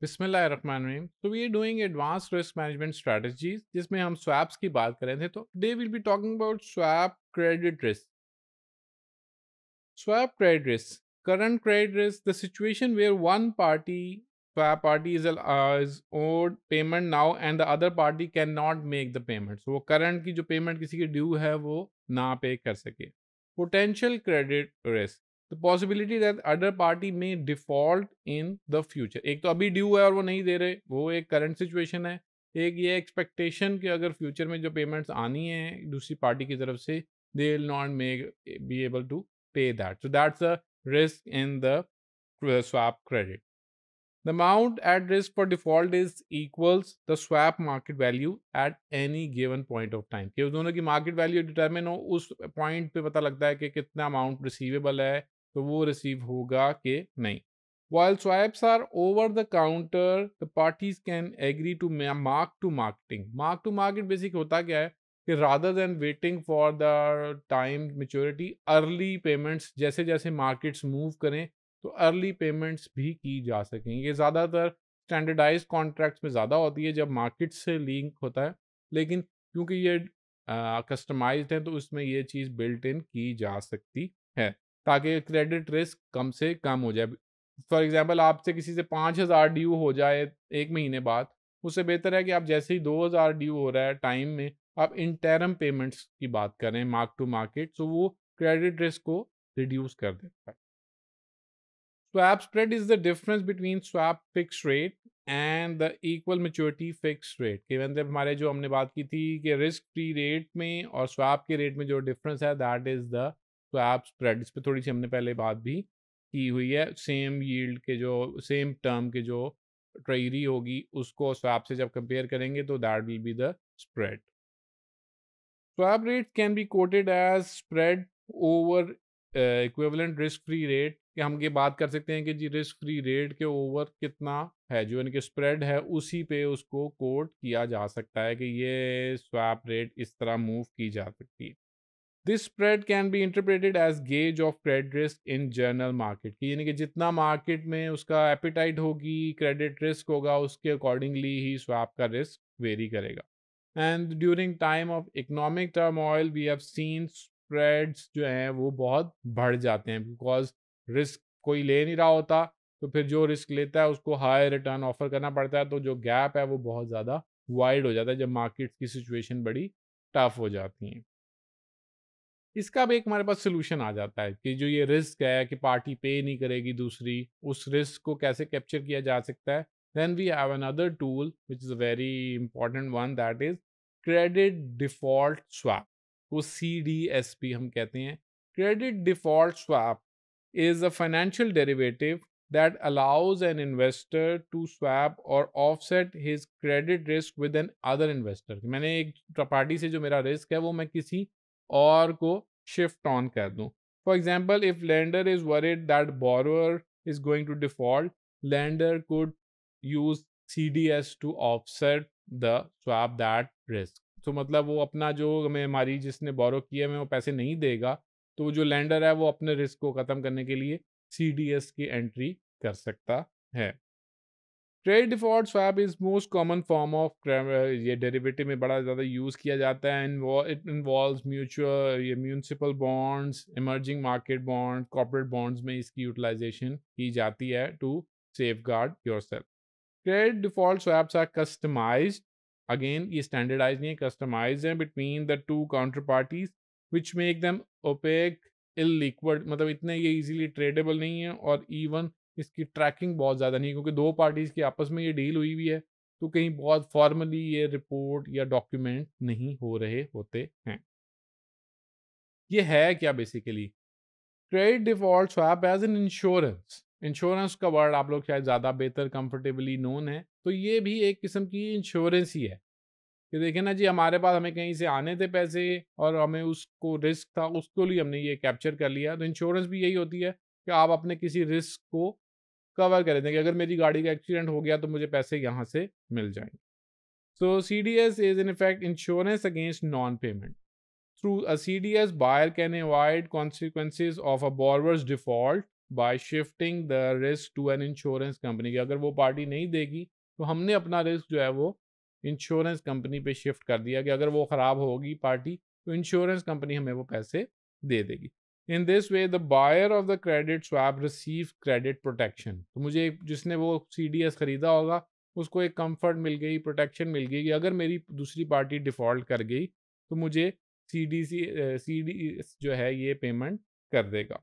बिस्मिल्लाहिर्रहमानिर्रहीम तो we are doing advance risk management strategies जिसमें हम स्वैप्स की बात कर रहे थे तो they will be talking about swap credit risk swap credit risk current credit risk the situation where one party swap party is is owed payment now and the other party can not make the payment वो current की जो payment किसी की due है वो ना pay कर सके potential credit risk the possibility that other party may default in the future एक तो अभी ड्यू है और वो नहीं दे रहे वो एक करंट सिचुएशन है एक ये एक्सपेक्टेशन कि अगर फ्यूचर में जो पेमेंट्स आनी है दूसरी पार्टी की तरफ से they will not may be able to pay that so that's a risk in the swap credit the amount at risk for default is equals the swap market value at any given point of time कि दोनों की market value determine हो उस point पे पता लगता है कि कितना अमाउंट रिसिवेबल है तो वो रिसीव होगा कि नहीं while swaps are over the counter the parties can agree to mark to marketing mark to market basic होता क्या है कि rather than waiting for the time maturity early payments जैसे जैसे मार्केट्स मूव करें तो अर्ली पेमेंट्स भी की जा सकें ये ज़्यादातर स्टैंडर्डाइज कॉन्ट्रैक्ट्स में ज़्यादा होती है जब मार्केट से लिंक होता है लेकिन क्योंकि ये कस्टमाइज्ड है तो उसमें ये चीज़ बिल्ट इन की जा सकती है ताकि क्रेडिट रिस्क कम से कम हो जाए फॉर एग्जाम्पल आपसे किसी से पाँच हज़ार ड्यू हो जाए एक महीने बाद उससे बेहतर है कि आप जैसे ही दो हज़ार ड्यू हो रहा है टाइम में आप इंटरम पेमेंट्स की बात करें मार्क टू मार्केट तो वो क्रेडिट रिस्क को रिड्यूस कर देता है swap spread is the difference between swap fix rate and the equal maturity fix rate कि मतलब हमारे जो हमने बात की थी कि रिस्क फ्री रेट में और स्वैप के रेट में जो डिफरेंस है दैट इज द उसको स्प्रेड इस पर थोड़ी सी हमने पहले बात भी की हुई है सेम यील्ड के जो सेम टर्म के जो ट्रेरी होगी उसको स्वैप से जब कंपेयर करेंगे तो that will be the spread swap rate can be quoted as spread over equivalent risk free rate कि हम ये बात कर सकते हैं कि जी रिस्क फ्री रेट के ओवर कितना है जो इनके स्प्रेड है उसी पे उसको कोट किया जा सकता है कि ये स्वैप रेट इस तरह मूव की जा सकती है this spread can be interpreted as gauge of credit risk in general market की यानी कि जितना मार्केट में उसका एपिटाइट होगी क्रेडिट रिस्क होगा उसके अकॉर्डिंगली ही स्वैप का रिस्क वेरी करेगा and during time of economic turmoil we have seen spreads जो हैं वो बहुत बढ़ जाते हैं बिकॉज रिस्क कोई ले नहीं रहा होता तो फिर जो रिस्क लेता है उसको हाई रिटर्न ऑफर करना पड़ता है तो जो गैप है वो बहुत ज़्यादा वाइड हो जाता है जब मार्केट्स की सिचुएशन बड़ी टफ हो जाती हैं इसका भी एक हमारे पास सोल्यूशन आ जाता है कि जो ये रिस्क है कि पार्टी पे नहीं करेगी दूसरी उस रिस्क को कैसे कैप्चर किया जा सकता है then we have other tool which is a very important one that is credit default swap को सी डी एस पी हम कहते हैं credit default swap is a financial derivative allows an investor to swap or offset his credit risk with another investor मैंने एक party से जो मेरा risk है वो मैं किसी और को शिफ्ट ऑन कर दूँ for example if lender is worried that borrower is going to default use C D S to offset the swap that risk तो मतलब वो अपना जो हमें हमारी जिसने बोरो किया हमें वो पैसे नहीं देगा तो जो लैंडर है वो अपने रिस्क को ख़त्म करने के लिए सी डी एस की एंट्री कर सकता है trade default swap is most common form of ये डेरिवेटिव में बड़ा ज़्यादा यूज़ किया जाता है इट इन्वॉल्व म्यूचुअल ये municipal bonds emerging market bond corporate bonds में इसकी यूटिलाइजेशन की जाती है to safeguard yourself trade default swaps are customize again ये स्टैंडर्डाइज नहीं है कस्टमाइज हैं between the two counter parties which make them opaque liquid मतलब इतने ये इजीली ट्रेडेबल नहीं है और इवन इसकी ट्रैकिंग बहुत ज़्यादा नहीं क्योंकि दो पार्टीज़ की आपस में ये डील हुई हुई है तो कहीं बहुत फॉर्मली ये रिपोर्ट या डॉक्यूमेंट नहीं हो रहे होते हैं ये है क्या basically credit default swap as an insurance insurance का वर्ड आप लोग शायद ज़्यादा बेहतर कंफर्टेबली नोन है तो ये भी एक किस्म की इंश्योरेंस ही है कि देखे ना जी हमारे पास हमें कहीं से आने थे पैसे और हमें उसको रिस्क था उसको लिए हमने ये कैप्चर कर लिया तो इंश्योरेंस भी यही होती है कि आप अपने किसी रिस्क को कवर कर देंगे अगर मेरी गाड़ी का एक्सीडेंट हो गया तो मुझे पैसे यहाँ से मिल जाएंगे so C D S is in effect insurance against non payment through a C D S buyer can avoid consequences of a borrower's default by shifting the risk to an insurance company की अगर वो party नहीं देगी तो हमने अपना risk जो है वो इंश्योरेंस कंपनी पे शिफ्ट कर दिया कि अगर वो ख़राब होगी पार्टी तो इंश्योरेंस कंपनी हमें वो पैसे दे देगी in this way the buyer of the credit swap receive credit protection तो मुझे जिसने वो सी डी एस खरीदा होगा उसको एक कंफर्ट मिल गई प्रोटेक्शन मिल गई कि अगर मेरी दूसरी पार्टी डिफ़ॉल्ट कर गई तो मुझे C D C C D जो है ये पेमेंट कर देगा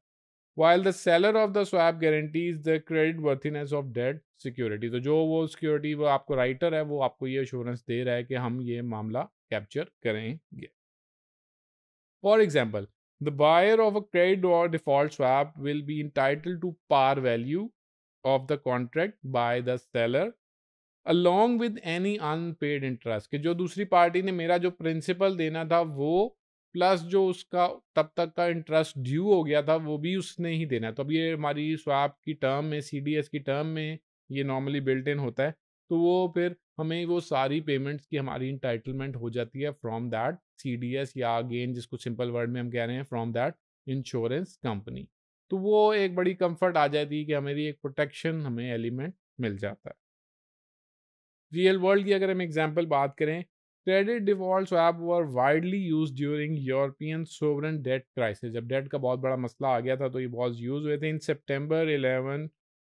while the seller of the swap guarantee is the creditworthiness of debt security तो जो वो सिक्योरिटी वो आपको राइटर है वो आपको ये अश्योरेंस दे रहा है कि हम ये मामला कैप्चर करेंगे for example The buyer of a credit or default swap will be entitled to par value of the contract by the seller along with any unpaid interest कि जो दूसरी पार्टी ने मेरा जो प्रिंसिपल देना था वो प्लस जो उसका तब तक का इंटरेस्ट ड्यू हो गया था वो भी उसने ही देना है तो अब ये हमारी स्वाप की टर्म में सी की टर्म में ये नॉर्मली बिल्ट इन होता है तो वो फिर हमें वो सारी पेमेंट्स की हमारी इंटाइटलमेंट हो जाती है फ्रॉम दैट सी या अगेन जिसको सिंपल वर्ड में हम कह रहे हैं फ्रॉम दैट इंश्योरेंस कंपनी तो वो एक बड़ी कंफर्ट आ जाती है कि हमारी एक प्रोटेक्शन हमें एलिमेंट मिल जाता है रियल वर्ल्ड की अगर हम एग्जाम्पल बात करें credit default swap were widely use during European sovereign debt crisis जब डेट का बहुत बड़ा मसला आ गया था तो ये बहुत यूज़ हुए थे in September eleven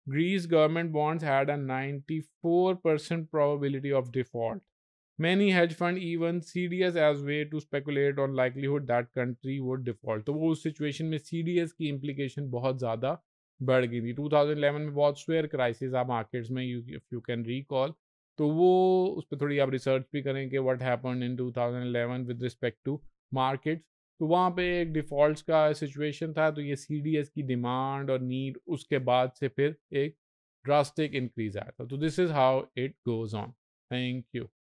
Greece government bonds had a 94% probability of default. Many hedge fund even CDS as way to speculate on likelihood that country would default. तो वो उस सिचुएशन में CDS की इम्प्लीकेशन बहुत ज़्यादा बढ़ गई थी 2011 में बहुत स्वेयर क्राइसिस आप मार्केट्स में यू कैन रिकॉल तो वो उस पर थोड़ी आप रिसर्च भी करें कि what happen in 2011 with respect to markets तो वहाँ पे एक डिफ़ॉल्ट का सिचुएशन था तो ये सी की डिमांड और नीड उसके बाद से फिर एक ड्रास्टिक इंक्रीज आया था तो this is how it goes on thank you